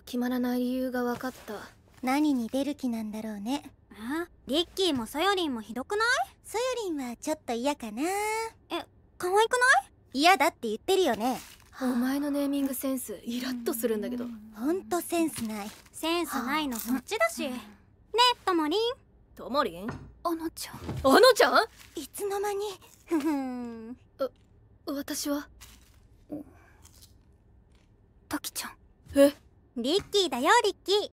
か決まらない理由が分かった何に出る気なんだろうねえリッキーもソヨリンもひどくないソヨリンはちょっと嫌かなえ可愛くない嫌だって言ってるよねお前のネーミングセンスイラッとするんだけどほんとセンスないセンスないのそっちだしねえともりんともりんあのちゃんあのちゃんいつの間にふふん私はときちゃんえリッキーだよリッキー